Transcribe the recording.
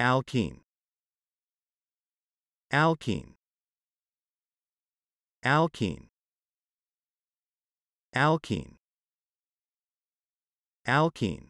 alkene alkene alkene alkene alkene